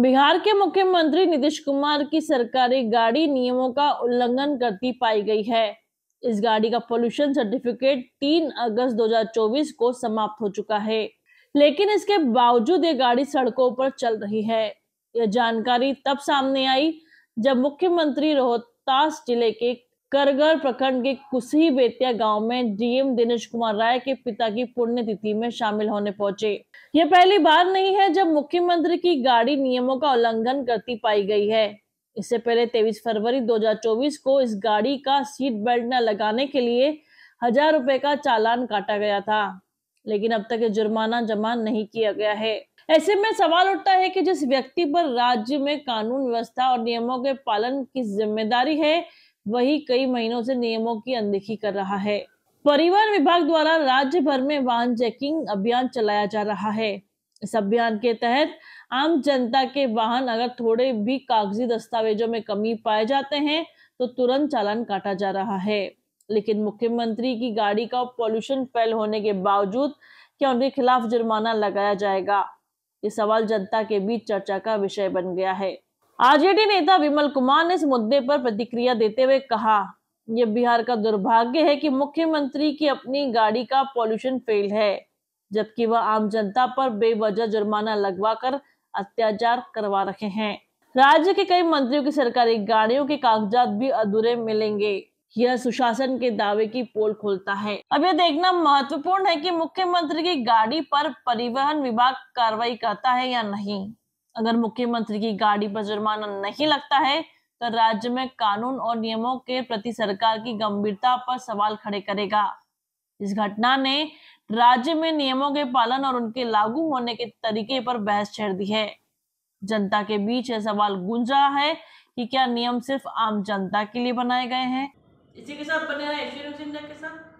बिहार के मुख्यमंत्री नीतीश कुमार की सरकारी गाड़ी नियमों का उल्लंघन करती पाई गई है इस गाड़ी का पोल्यूशन सर्टिफिकेट 3 अगस्त 2024 को समाप्त हो चुका है लेकिन इसके बावजूद ये गाड़ी सड़कों पर चल रही है यह जानकारी तब सामने आई जब मुख्यमंत्री रोहतास जिले के करगर प्रखंड के कुसी बेतिया गांव में डीएम दिनेश कुमार राय के पिता की पुण्यतिथि में शामिल होने पहुंचे यह पहली बार नहीं है जब मुख्यमंत्री की गाड़ी नियमों का उल्लंघन करती पाई गई है इससे पहले 23 फरवरी 2024 को इस गाड़ी का सीट बेल्ट न लगाने के लिए हजार रुपए का चालान काटा गया था लेकिन अब तक जुर्माना जमा नहीं किया गया है ऐसे में सवाल उठता है कि जिस व्यक्ति पर राज्य में कानून व्यवस्था और नियमों के पालन की जिम्मेदारी है वही कई महीनों से नियमों की अनदेखी कर रहा है परिवहन विभाग द्वारा राज्य भर में वाहन चेकिंग अभियान चलाया जा रहा है इस अभियान के तहत आम जनता के वाहन अगर थोड़े भी कागजी दस्तावेजों में कमी पाए जाते हैं तो तुरंत चालान काटा जा रहा है लेकिन मुख्यमंत्री की गाड़ी का पॉल्यूशन फैल होने के बावजूद क्या उनके खिलाफ जुर्माना लगाया जाएगा ये सवाल जनता के बीच चर्चा का विषय बन गया है आरजेडी नेता विमल कुमार ने इस मुद्दे पर प्रतिक्रिया देते हुए कहा यह बिहार का दुर्भाग्य है कि मुख्यमंत्री की अपनी गाड़ी का पॉल्यूशन फेल है जबकि वह आम जनता पर बेवजह जुर्माना लगवाकर अत्याचार करवा रहे हैं राज्य के कई मंत्रियों की सरकारी गाड़ियों के कागजात भी अधूरे मिलेंगे यह सुशासन के दावे की पोल खोलता है अब यह देखना महत्वपूर्ण है कि मुख्यमंत्री की गाड़ी पर परिवहन विभाग कार्रवाई करता है या नहीं अगर मुख्यमंत्री की गाड़ी पर जुर्माना नहीं लगता है तो राज्य में कानून और नियमों के प्रति सरकार की गंभीरता पर सवाल खड़े करेगा इस घटना ने राज्य में नियमों के पालन और उनके लागू होने के तरीके पर बहस छेड़ दी है जनता के बीच यह सवाल गूंज रहा है कि क्या नियम सिर्फ आम जनता के लिए बनाए गए हैं इसी के साथ बने रहे के साथ